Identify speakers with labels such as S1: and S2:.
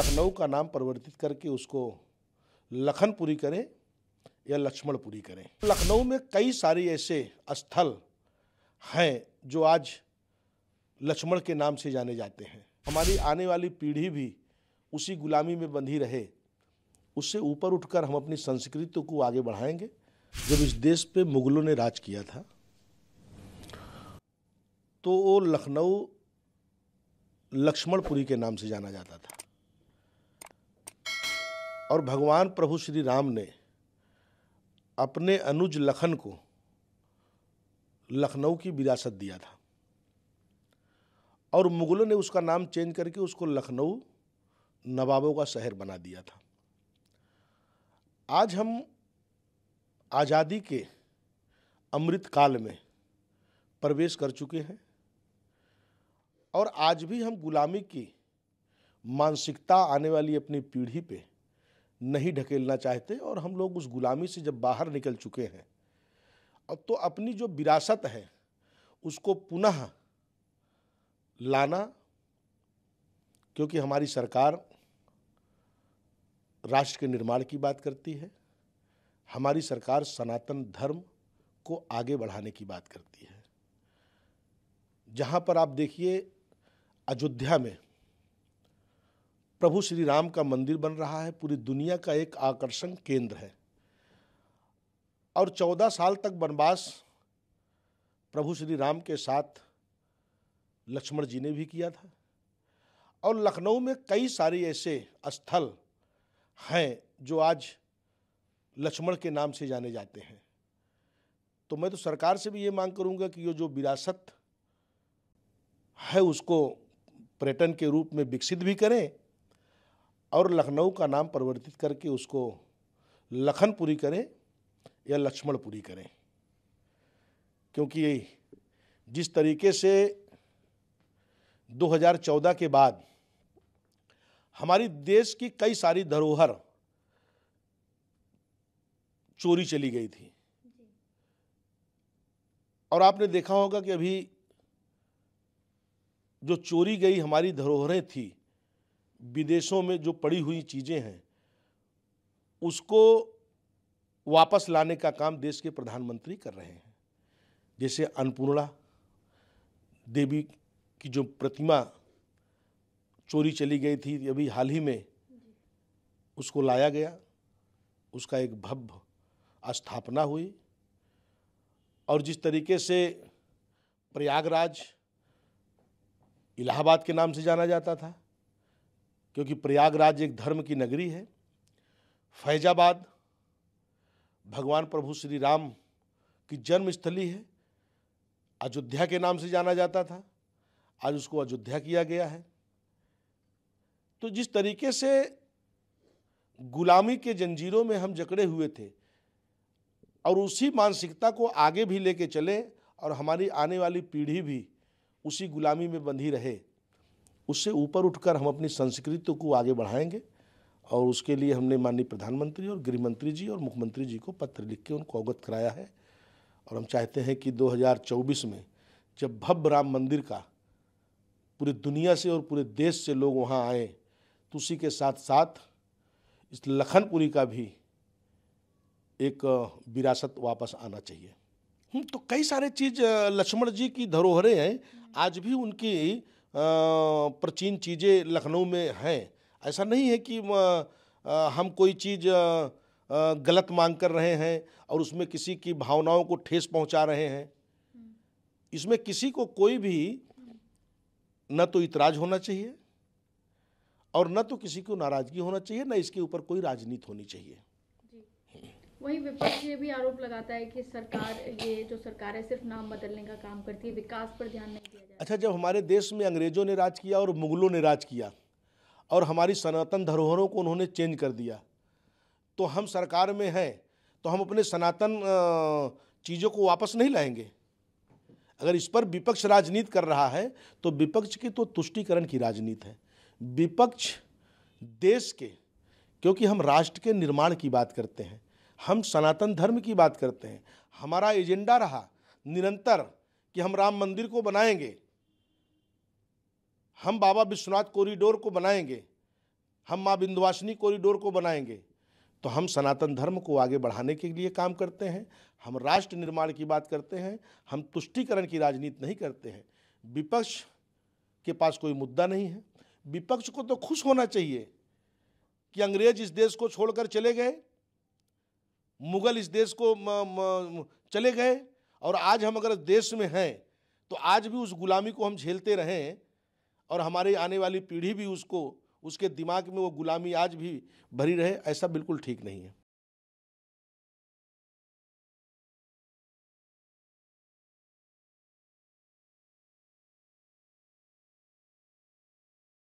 S1: लखनऊ का नाम परिवर्तित करके उसको लखनपुरी करें या लक्ष्मणपुरी करें लखनऊ में कई सारे ऐसे स्थल हैं जो आज लक्ष्मण के नाम से जाने जाते हैं हमारी आने वाली पीढ़ी भी उसी गुलामी में बंधी रहे उससे ऊपर उठकर हम अपनी संस्कृति को आगे बढ़ाएंगे जब इस देश पे मुगलों ने राज किया था तो वो लखनऊ लक्ष्मणपुरी के नाम से जाना जाता था और भगवान प्रभु श्री राम ने अपने अनुज लखन को लखनऊ की विरासत दिया था और मुगलों ने उसका नाम चेंज करके उसको लखनऊ नवाबों का शहर बना दिया था आज हम आज़ादी के अमृत काल में प्रवेश कर चुके हैं और आज भी हम गुलामी की मानसिकता आने वाली अपनी पीढ़ी पे नहीं ढकेलना चाहते और हम लोग उस गुलामी से जब बाहर निकल चुके हैं अब तो अपनी जो विरासत है उसको पुनः लाना क्योंकि हमारी सरकार राष्ट्र के निर्माण की बात करती है हमारी सरकार सनातन धर्म को आगे बढ़ाने की बात करती है जहाँ पर आप देखिए अयोध्या में प्रभु श्री राम का मंदिर बन रहा है पूरी दुनिया का एक आकर्षण केंद्र है और चौदह साल तक वनवास प्रभु श्री राम के साथ लक्ष्मण जी ने भी किया था और लखनऊ में कई सारे ऐसे स्थल हैं जो आज लक्ष्मण के नाम से जाने जाते हैं तो मैं तो सरकार से भी ये मांग करूंगा कि ये जो विरासत है उसको पर्यटन के रूप में विकसित भी करें और लखनऊ का नाम परिवर्तित करके उसको लखनपुरी करें या लक्ष्मणपुरी करें क्योंकि जिस तरीके से 2014 के बाद हमारी देश की कई सारी धरोहर चोरी चली गई थी और आपने देखा होगा कि अभी जो चोरी गई हमारी धरोहरें थी विदेशों में जो पड़ी हुई चीज़ें हैं उसको वापस लाने का काम देश के प्रधानमंत्री कर रहे हैं जैसे अन्नपूर्णा देवी की जो प्रतिमा चोरी चली गई थी अभी हाल ही में उसको लाया गया उसका एक भव्य स्थापना हुई और जिस तरीके से प्रयागराज इलाहाबाद के नाम से जाना जाता था क्योंकि प्रयागराज एक धर्म की नगरी है फैजाबाद भगवान प्रभु श्री राम की जन्मस्थली है अयोध्या के नाम से जाना जाता था आज उसको अयोध्या किया गया है तो जिस तरीके से गुलामी के जंजीरों में हम जकड़े हुए थे और उसी मानसिकता को आगे भी लेके चले और हमारी आने वाली पीढ़ी भी उसी गुलामी में बंधी रहे उससे ऊपर उठकर हम अपनी संस्कृति को आगे बढ़ाएंगे और उसके लिए हमने माननीय प्रधानमंत्री और गृह मंत्री जी और मुख्यमंत्री जी को पत्र लिख के उनको अवगत कराया है और हम चाहते हैं कि 2024 में जब भव्य राम मंदिर का पूरी दुनिया से और पूरे देश से लोग वहाँ आए तो उसी के साथ साथ इस लखनपुरी का भी एक विरासत वापस आना चाहिए तो कई सारे चीज लक्ष्मण जी की धरोहरें हैं आज भी उनकी प्राचीन चीज़ें लखनऊ में हैं ऐसा नहीं है कि हम कोई चीज़ गलत मांग कर रहे हैं और उसमें किसी की भावनाओं को ठेस पहुंचा रहे हैं इसमें किसी को कोई भी न तो इतराज होना चाहिए और न तो किसी को नाराज़गी होना चाहिए न इसके ऊपर कोई राजनीति होनी चाहिए वहीं विपक्ष ये भी आरोप लगाता है कि सरकार ये जो सरकार है सिर्फ नाम बदलने का काम करती है विकास पर ध्यान नहीं दिया अच्छा जब हमारे देश में अंग्रेजों ने राज किया और मुगलों ने राज किया और हमारी सनातन धरोहरों को उन्होंने चेंज कर दिया तो हम सरकार में हैं तो हम अपने सनातन चीज़ों को वापस नहीं लाएंगे अगर इस पर विपक्ष राजनीति कर रहा है तो विपक्ष की तो तुष्टिकरण की राजनीति है विपक्ष देश के क्योंकि हम राष्ट्र के निर्माण की बात करते हैं हम सनातन धर्म की बात करते हैं हमारा एजेंडा रहा निरंतर कि हम राम मंदिर को बनाएंगे हम बाबा विश्वनाथ कॉरिडोर को बनाएंगे हम माँ बिंदुवासिनी कॉरिडोर को बनाएंगे तो हम सनातन धर्म को आगे बढ़ाने के लिए काम करते हैं हम राष्ट्र निर्माण की बात करते हैं हम तुष्टिकरण की राजनीति नहीं करते हैं विपक्ष के पास कोई मुद्दा नहीं है विपक्ष को तो खुश होना चाहिए कि अंग्रेज इस देश को छोड़कर चले गए मुगल इस देश को म, म, चले गए और आज हम अगर देश में हैं तो आज भी उस गुलामी को हम झेलते रहें और हमारी आने वाली पीढ़ी भी उसको उसके दिमाग में वो गुलामी आज भी भरी रहे ऐसा बिल्कुल ठीक नहीं है